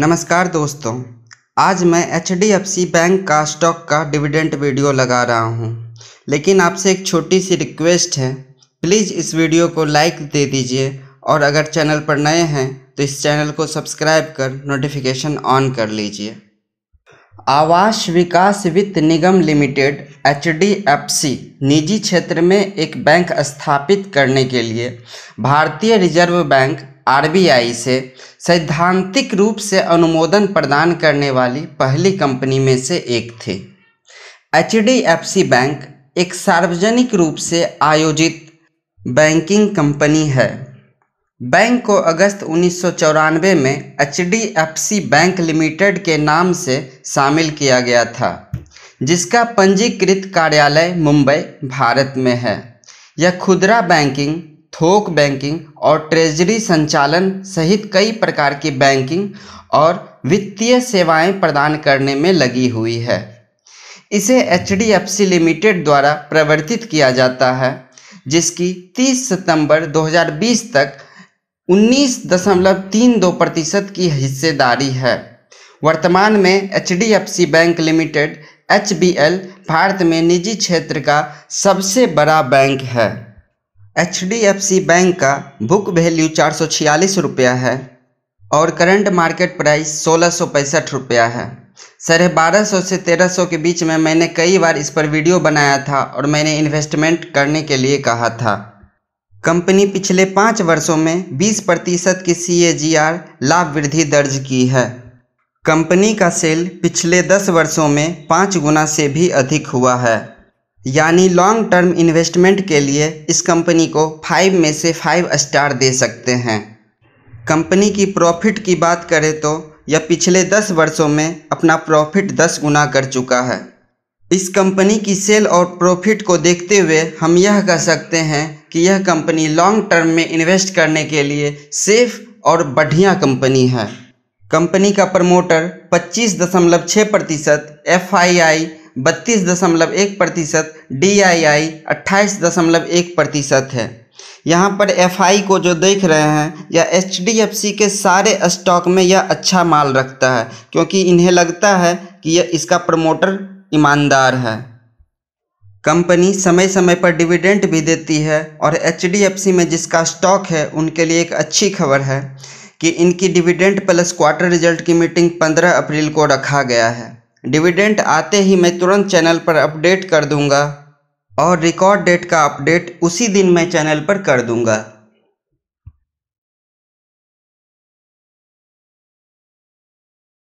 नमस्कार दोस्तों आज मैं H D F C bank का स्टॉक का डिविडेंड वीडियो लगा रहा हूं लेकिन आपसे एक छोटी सी रिक्वेस्ट है प्लीज़ इस वीडियो को लाइक दे दीजिए और अगर चैनल पर नए हैं तो इस चैनल को सब्सक्राइब कर नोटिफिकेशन ऑन कर लीजिए आवास विकास वित्त निगम limited H D F C निजी क्षेत्र में एक बैंक स्थापित करने के लिए भारतीय रिजर्व बैंक आरबीआई से सैद्धांतिक रूप से अनुमोदन प्रदान करने वाली पहली कंपनी में से एक थी सी बैंक एक सार्वजनिक रूप से आयोजित बैंकिंग कंपनी है बैंक को अगस्त उन्नीस में सी बैंक लिमिटेड के नाम से शामिल किया गया था जिसका पंजीकृत कार्यालय मुंबई भारत में है यह खुदरा बैंकिंग थोक बैंकिंग और ट्रेजरी संचालन सहित कई प्रकार की बैंकिंग और वित्तीय सेवाएं प्रदान करने में लगी हुई है इसे एच लिमिटेड द्वारा प्रवर्तित किया जाता है जिसकी 30 सितंबर 2020 तक 19.32 प्रतिशत की हिस्सेदारी है वर्तमान में H bank limited H Bharat में निजी क्षेत्र का सबसे बड़ा बैंक है एच बैंक का बुक वैल्यू चार सौ छियालीस रुपया है और करंट मार्केट प्राइस सोलह सौ पैंसठ रुपया है सर बारह सौ से तेरह सौ के बीच में मैंने कई बार इस पर वीडियो बनाया था और मैंने इन्वेस्टमेंट करने के लिए कहा था कंपनी पिछले पाँच वर्षों में बीस प्रतिशत की सी लाभ वृद्धि दर्ज की है कंपनी का सेल पिछले दस वर्षों में पाँच गुना से भी अधिक हुआ है यानी लॉन्ग टर्म इन्वेस्टमेंट के लिए इस कंपनी को फाइव में से फाइव स्टार दे सकते हैं कंपनी की प्रॉफिट की बात करें तो यह पिछले दस वर्षों में अपना प्रॉफिट दस गुना कर चुका है इस कंपनी की सेल और प्रॉफिट को देखते हुए हम यह कह सकते हैं कि यह कंपनी लॉन्ग टर्म में इन्वेस्ट करने के लिए सेफ और बढ़िया कंपनी है कंपनी का प्रमोटर 25.6 प्रतिशत एफ बत्तीस दशमलव एक प्रतिशत डी आई आई अट्ठाईस दशमलव एक प्रतिशत है यहाँ पर एफ आई को जो देख रहे हैं या एच डी एफ सी के सारे स्टॉक में यह अच्छा माल रखता है क्योंकि इन्हें लगता है कि यह इसका प्रमोटर ईमानदार है कंपनी समय समय पर डिविडेंट भी देती है और एच डी एफ सी में जिसका स्टॉक है उनके लिए एक अच्छी खबर है कि इनकी डिविडेंट प्लस क्वार्टर रिजल्ट की मीटिंग 15 अप्रैल को रखा गया है डिविडेंट आते ही मैं तुरंत चैनल पर अपडेट कर दूंगा और रिकॉर्ड डेट का अपडेट उसी दिन मैं चैनल पर कर दूंगा